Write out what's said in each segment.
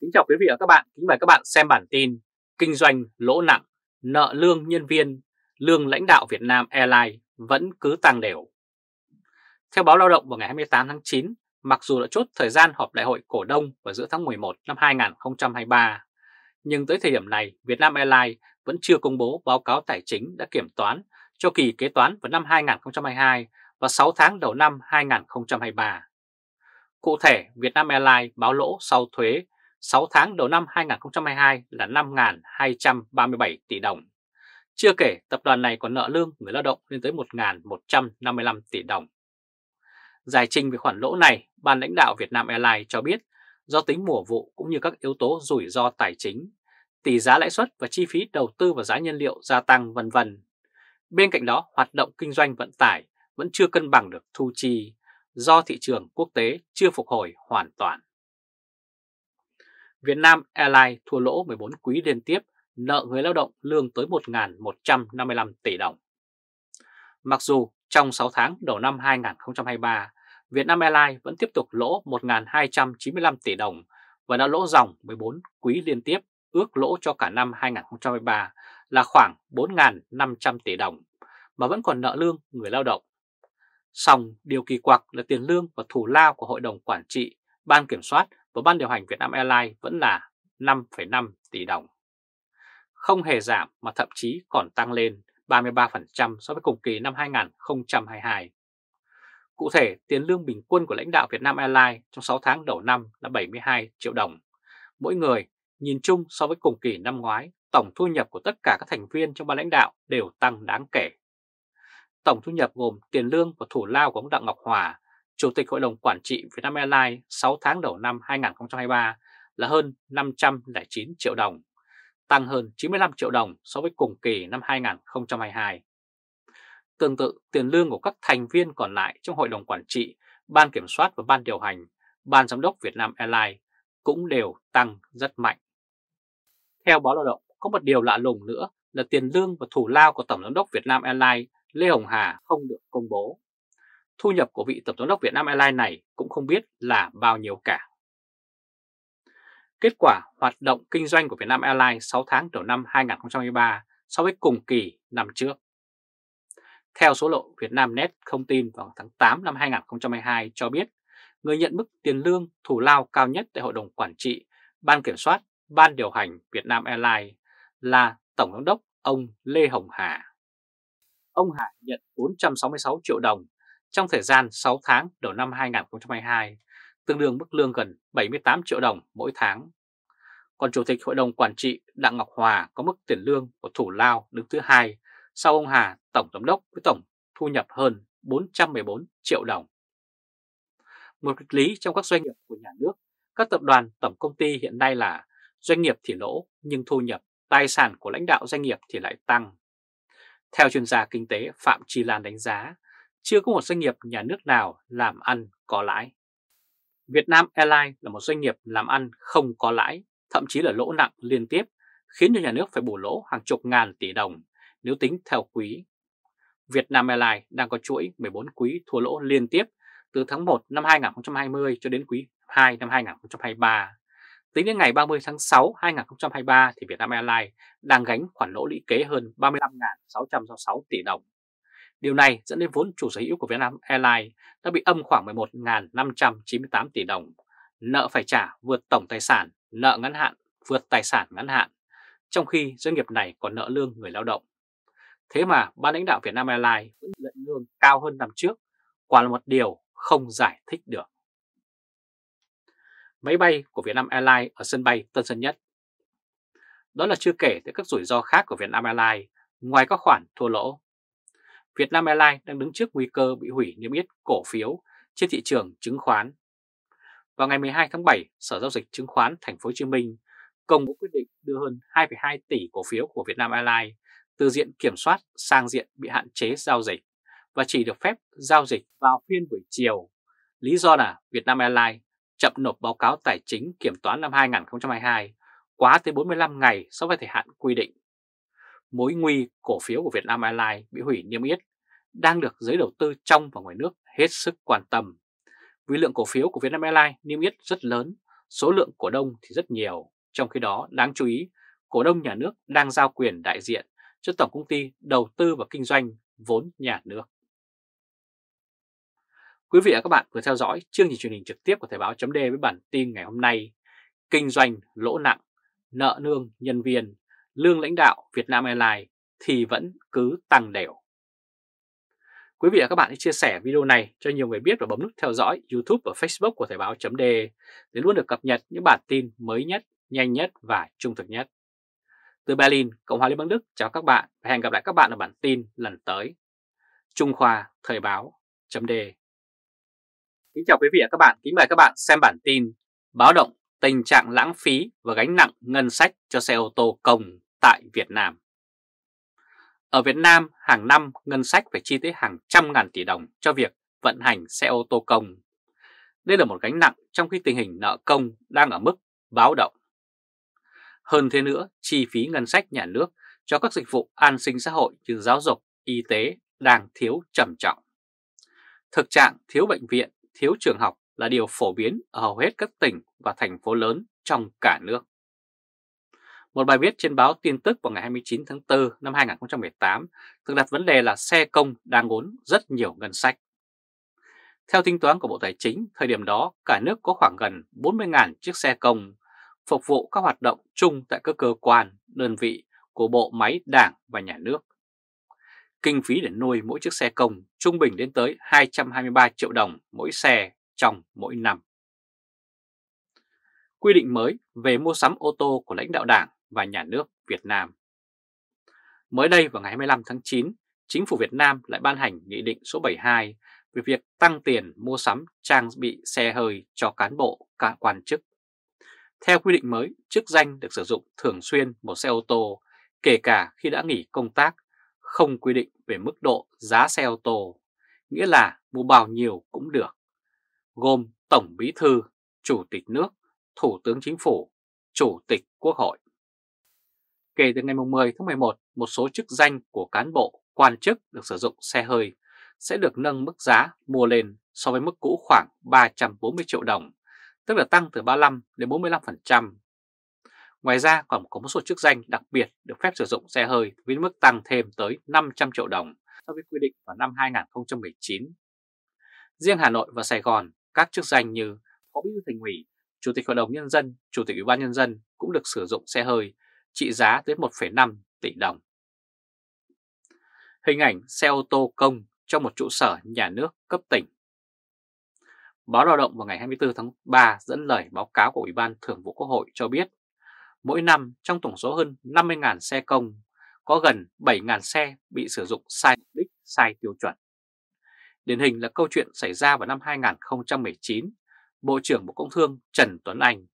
Kính chào quý vị và các bạn, kính mời các bạn xem bản tin Kinh doanh lỗ nặng, nợ lương nhân viên, lương lãnh đạo Việt Nam Airlines vẫn cứ tăng đều. Theo báo Lao động vào ngày 28 tháng 9, mặc dù đã chốt thời gian họp đại hội cổ đông vào giữa tháng 11 năm 2023, nhưng tới thời điểm này Việt Nam Airlines vẫn chưa công bố báo cáo tài chính đã kiểm toán cho kỳ kế toán vào năm 2022 và 6 tháng đầu năm 2023. Cụ thể, Việt Nam Airlines báo lỗ sau thuế 6 tháng đầu năm 2022 là 5.237 tỷ đồng. Chưa kể tập đoàn này còn nợ lương người lao động lên tới 1.155 tỷ đồng. Giải trình về khoản lỗ này, Ban lãnh đạo Việt Nam Airlines cho biết do tính mùa vụ cũng như các yếu tố rủi ro tài chính, tỷ giá lãi suất và chi phí đầu tư và giá nhân liệu gia tăng vân vân. Bên cạnh đó, hoạt động kinh doanh vận tải vẫn chưa cân bằng được thu chi do thị trường quốc tế chưa phục hồi hoàn toàn. Việt Nam Airlines thua lỗ 14 quý liên tiếp, nợ người lao động lương tới 1.155 tỷ đồng. Mặc dù trong 6 tháng đầu năm 2023, Việt Nam Airlines vẫn tiếp tục lỗ 1.295 tỷ đồng và đã lỗ dòng 14 quý liên tiếp, ước lỗ cho cả năm 2023 là khoảng 4.500 tỷ đồng, mà vẫn còn nợ lương người lao động. Song điều kỳ quặc là tiền lương và thù lao của Hội đồng Quản trị, Ban Kiểm soát của Ban điều hành Vietnam Airlines vẫn là 5,5 tỷ đồng. Không hề giảm mà thậm chí còn tăng lên 33% so với cùng kỳ năm 2022. Cụ thể, tiền lương bình quân của lãnh đạo Vietnam Airlines trong 6 tháng đầu năm là 72 triệu đồng. Mỗi người, nhìn chung so với cùng kỳ năm ngoái, tổng thu nhập của tất cả các thành viên trong ban lãnh đạo đều tăng đáng kể. Tổng thu nhập gồm tiền lương và thủ lao của ông Đặng Ngọc Hòa Chủ tịch Hội đồng Quản trị Vietnam Airlines 6 tháng đầu năm 2023 là hơn 509 triệu đồng, tăng hơn 95 triệu đồng so với cùng kỳ năm 2022. Tương tự, tiền lương của các thành viên còn lại trong Hội đồng Quản trị, Ban Kiểm soát và Ban Điều hành, Ban Giám đốc Vietnam Airlines cũng đều tăng rất mạnh. Theo báo lao động, có một điều lạ lùng nữa là tiền lương và thủ lao của Tổng Giám đốc Vietnam Airlines Lê Hồng Hà không được công bố thu nhập của vị Tổng giám đốc Việt Nam Airlines này cũng không biết là bao nhiêu cả. Kết quả hoạt động kinh doanh của Việt Nam Airlines 6 tháng đầu năm 2023 so với cùng kỳ năm trước. Theo số liệu Vietnamnet thông tin vào tháng 8 năm 2022 cho biết, người nhận mức tiền lương thủ lao cao nhất tại Hội đồng Quản trị, Ban Kiểm soát, Ban Điều hành Việt Nam Airlines là Tổng giám đốc ông Lê Hồng Hà. Ông Hà nhận 466 triệu đồng trong thời gian 6 tháng đầu năm 2022, tương đương mức lương gần 78 triệu đồng mỗi tháng. Còn Chủ tịch Hội đồng Quản trị Đặng Ngọc Hòa có mức tiền lương của thủ lao đứng thứ hai sau ông Hà Tổng Giám đốc với tổng thu nhập hơn 414 triệu đồng. Một nghịch lý trong các doanh nghiệp của nhà nước, các tập đoàn tổng công ty hiện nay là doanh nghiệp thì lỗ nhưng thu nhập tài sản của lãnh đạo doanh nghiệp thì lại tăng. Theo chuyên gia kinh tế Phạm Tri Lan đánh giá, chưa có một doanh nghiệp nhà nước nào làm ăn có lãi. Việt Nam Airlines là một doanh nghiệp làm ăn không có lãi, thậm chí là lỗ nặng liên tiếp, khiến cho nhà nước phải bù lỗ hàng chục ngàn tỷ đồng nếu tính theo quý. Việt Nam Airlines đang có chuỗi 14 quý thua lỗ liên tiếp từ tháng 1 năm 2020 cho đến quý 2 năm 2023. Tính đến ngày 30 tháng 6 2023 thì Việt Nam Airlines đang gánh khoản lỗ lũy kế hơn 35.666 tỷ đồng. Điều này dẫn đến vốn chủ sở hữu của Vietnam Airlines đã bị âm khoảng 11.598 tỷ đồng, nợ phải trả vượt tổng tài sản, nợ ngắn hạn vượt tài sản ngắn hạn, trong khi doanh nghiệp này còn nợ lương người lao động. Thế mà ban lãnh đạo Vietnam Airlines vẫn lợi lương cao hơn năm trước, quả là một điều không giải thích được. Máy bay của Vietnam Airlines ở sân bay Tân Sơn Nhất Đó là chưa kể tới các rủi ro khác của Vietnam Airlines, ngoài các khoản thua lỗ Vietnam Airlines đang đứng trước nguy cơ bị hủy niêm yết cổ phiếu trên thị trường chứng khoán. Vào ngày 12 tháng 7, Sở giao dịch chứng khoán Thành phố Hồ Chí Minh công bố quyết định đưa hơn 2,2 tỷ cổ phiếu của Vietnam Airlines từ diện kiểm soát sang diện bị hạn chế giao dịch và chỉ được phép giao dịch vào phiên buổi chiều. Lý do là Vietnam Airlines chậm nộp báo cáo tài chính kiểm toán năm 2022 quá tới 45 ngày so với thời hạn quy định mối nguy cổ phiếu của Vietnam Airlines bị hủy niêm yết đang được giới đầu tư trong và ngoài nước hết sức quan tâm. Vì lượng cổ phiếu của Vietnam Airlines niêm yết rất lớn, số lượng cổ đông thì rất nhiều. Trong khi đó, đáng chú ý, cổ đông nhà nước đang giao quyền đại diện cho Tổng Công ty Đầu tư và Kinh doanh vốn nhà nước. Quý vị và các bạn vừa theo dõi chương trình truyền hình trực tiếp của Thời báo chấm với bản tin ngày hôm nay Kinh doanh lỗ nặng, nợ nương nhân viên lương lãnh đạo Vietnam Airlines thì vẫn cứ tăng đều. Quý vị và các bạn hãy chia sẻ video này cho nhiều người biết và bấm nút theo dõi YouTube và Facebook của Thời báo.de để luôn được cập nhật những bản tin mới nhất, nhanh nhất và trung thực nhất. Từ Berlin, Cộng hòa Liên bang Đức chào các bạn và hẹn gặp lại các bạn ở bản tin lần tới. Trung Khoa Thời báo.de Kính chào quý vị và các bạn, kính mời các bạn xem bản tin Báo động tình trạng lãng phí và gánh nặng ngân sách cho xe ô tô công tại Việt Nam. Ở Việt Nam, hàng năm ngân sách phải chi tới hàng trăm ngàn tỷ đồng cho việc vận hành xe ô tô công. Đây là một gánh nặng trong khi tình hình nợ công đang ở mức báo động. Hơn thế nữa, chi phí ngân sách nhà nước cho các dịch vụ an sinh xã hội như giáo dục, y tế đang thiếu trầm trọng. Thực trạng thiếu bệnh viện, thiếu trường học là điều phổ biến ở hầu hết các tỉnh và thành phố lớn trong cả nước. Một bài viết trên báo tin tức vào ngày 29 tháng 4 năm 2018 thường đặt vấn đề là xe công đang ngốn rất nhiều ngân sách. Theo tính toán của Bộ Tài chính, thời điểm đó cả nước có khoảng gần 40.000 chiếc xe công phục vụ các hoạt động chung tại các cơ quan, đơn vị của bộ máy đảng và nhà nước. Kinh phí để nuôi mỗi chiếc xe công trung bình đến tới 223 triệu đồng mỗi xe trong mỗi năm. Quy định mới về mua sắm ô tô của lãnh đạo đảng và nhà nước Việt Nam. Mới đây vào ngày 25 tháng 9, Chính phủ Việt Nam lại ban hành Nghị định số 72 về việc tăng tiền mua sắm trang bị xe hơi cho cán bộ, cả quan chức. Theo quy định mới, chức danh được sử dụng thường xuyên một xe ô tô, kể cả khi đã nghỉ công tác, không quy định về mức độ giá xe ô tô, nghĩa là mua bao nhiêu cũng được, gồm Tổng Bí Thư, Chủ tịch nước, Thủ tướng Chính phủ, Chủ tịch Quốc hội. Kể từ ngày 10 tháng 11, một số chức danh của cán bộ, quan chức được sử dụng xe hơi sẽ được nâng mức giá mua lên so với mức cũ khoảng 340 triệu đồng, tức là tăng từ 35 đến 45%. Ngoài ra còn có một số chức danh đặc biệt được phép sử dụng xe hơi với mức tăng thêm tới 500 triệu đồng so với quy định vào năm 2019. Riêng Hà Nội và Sài Gòn, các chức danh như Phó Bí thư Thành ủy, Chủ tịch Hội đồng Nhân dân, Chủ tịch Ủy ban Nhân dân cũng được sử dụng xe hơi trị giá tới 1,5 tỷ đồng. Hình ảnh xe ô tô công trong một trụ sở nhà nước cấp tỉnh. Báo Lao động vào ngày 24 tháng 3 dẫn lời báo cáo của Ủy ban Thường vụ Quốc hội cho biết, mỗi năm trong tổng số hơn 50.000 xe công, có gần 7.000 xe bị sử dụng sai mục đích, sai tiêu chuẩn. Điển hình là câu chuyện xảy ra vào năm 2019, Bộ trưởng Bộ Công Thương Trần Tuấn Anh,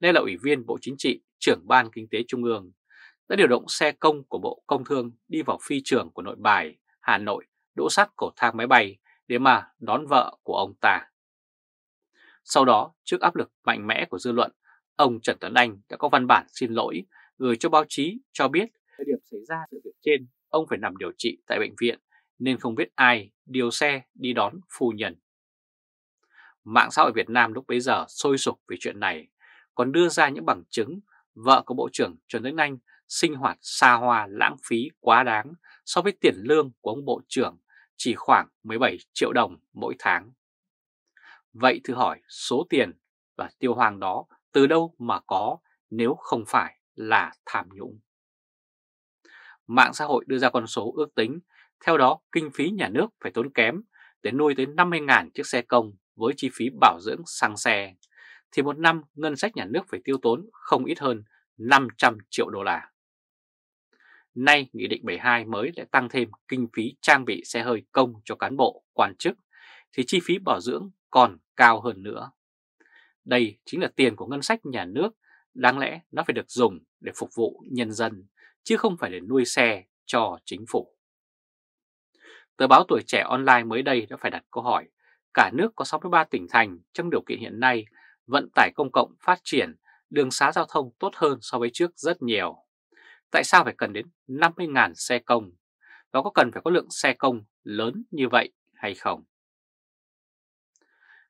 đây là Ủy viên Bộ Chính trị, trưởng Ban Kinh tế Trung ương, đã điều động xe công của Bộ Công Thương đi vào phi trường của nội bài Hà Nội đỗ sát cổ thang máy bay để mà đón vợ của ông ta. Sau đó, trước áp lực mạnh mẽ của dư luận, ông Trần Tuấn Anh đã có văn bản xin lỗi gửi cho báo chí cho biết thời điểm xảy ra sự việc trên, ông phải nằm điều trị tại bệnh viện nên không biết ai điều xe đi đón phu nhân. Mạng xã hội Việt Nam lúc bấy giờ sôi sục về chuyện này, còn đưa ra những bằng chứng vợ của Bộ trưởng Trần Đức Anh sinh hoạt xa hoa lãng phí quá đáng so với tiền lương của ông Bộ trưởng chỉ khoảng 17 triệu đồng mỗi tháng. Vậy thử hỏi số tiền và tiêu hoang đó từ đâu mà có nếu không phải là tham nhũng. Mạng xã hội đưa ra con số ước tính, theo đó kinh phí nhà nước phải tốn kém để nuôi tới 50.000 chiếc xe công với chi phí bảo dưỡng xăng xe thì một năm ngân sách nhà nước phải tiêu tốn không ít hơn 500 triệu đô la. Nay, Nghị định 72 mới lại tăng thêm kinh phí trang bị xe hơi công cho cán bộ, quan chức, thì chi phí bảo dưỡng còn cao hơn nữa. Đây chính là tiền của ngân sách nhà nước, đáng lẽ nó phải được dùng để phục vụ nhân dân, chứ không phải để nuôi xe cho chính phủ. Tờ báo Tuổi Trẻ Online mới đây đã phải đặt câu hỏi, cả nước có 63 tỉnh thành trong điều kiện hiện nay vận tải công cộng phát triển, đường xá giao thông tốt hơn so với trước rất nhiều. Tại sao phải cần đến 50.000 xe công? Nó có cần phải có lượng xe công lớn như vậy hay không?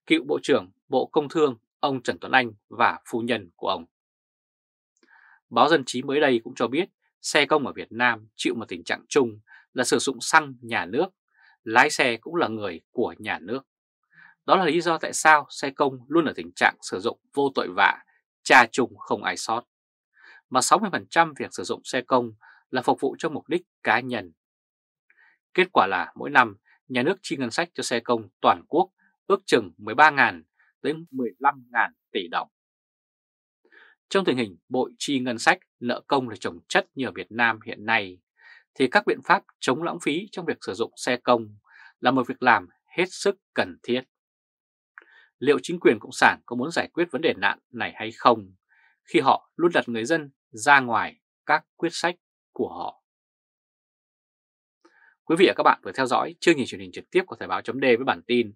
Cựu Bộ trưởng Bộ Công Thương ông Trần Tuấn Anh và phu nhân của ông. Báo Dân Chí mới đây cũng cho biết xe công ở Việt Nam chịu một tình trạng chung là sử dụng xăng nhà nước, lái xe cũng là người của nhà nước. Đó là lý do tại sao xe công luôn ở tình trạng sử dụng vô tội vạ, trà trùng không ai sót. Mà 60% việc sử dụng xe công là phục vụ cho mục đích cá nhân. Kết quả là mỗi năm nhà nước chi ngân sách cho xe công toàn quốc ước chừng 13.000 đến 15.000 tỷ đồng. Trong tình hình bội chi ngân sách nợ công là trồng chất như ở Việt Nam hiện nay, thì các biện pháp chống lãng phí trong việc sử dụng xe công là một việc làm hết sức cần thiết liệu chính quyền Cộng sản có muốn giải quyết vấn đề nạn này hay không khi họ luôn đặt người dân ra ngoài các quyết sách của họ. Quý vị và các bạn vừa theo dõi chương trình truyền hình trực tiếp của Thời báo .d với bản tin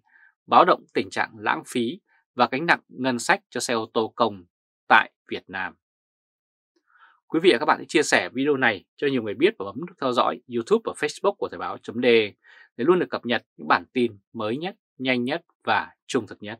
báo động tình trạng lãng phí và gánh nặng ngân sách cho xe ô tô công tại Việt Nam. Quý vị và các bạn hãy chia sẻ video này cho nhiều người biết và bấm nút theo dõi YouTube và Facebook của Thời báo .d để luôn được cập nhật những bản tin mới nhất, nhanh nhất và trung thực nhất.